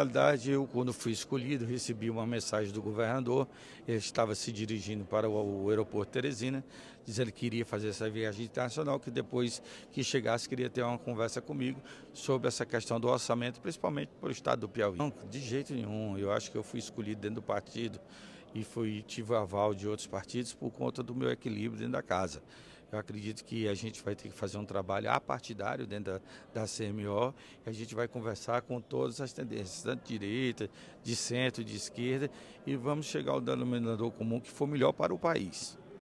Na realidade, eu, quando fui escolhido, recebi uma mensagem do governador. Ele estava se dirigindo para o aeroporto Teresina, dizendo que iria fazer essa viagem internacional, que depois que chegasse queria ter uma conversa comigo sobre essa questão do orçamento, principalmente para o estado do Piauí. Não, de jeito nenhum, eu acho que eu fui escolhido dentro do partido e fui, tive o aval de outros partidos por conta do meu equilíbrio dentro da casa. Eu acredito que a gente vai ter que fazer um trabalho apartidário dentro da, da CMO e a gente vai conversar com todas as tendências, tanto de direita, de centro, de esquerda, e vamos chegar ao denominador comum que for melhor para o país.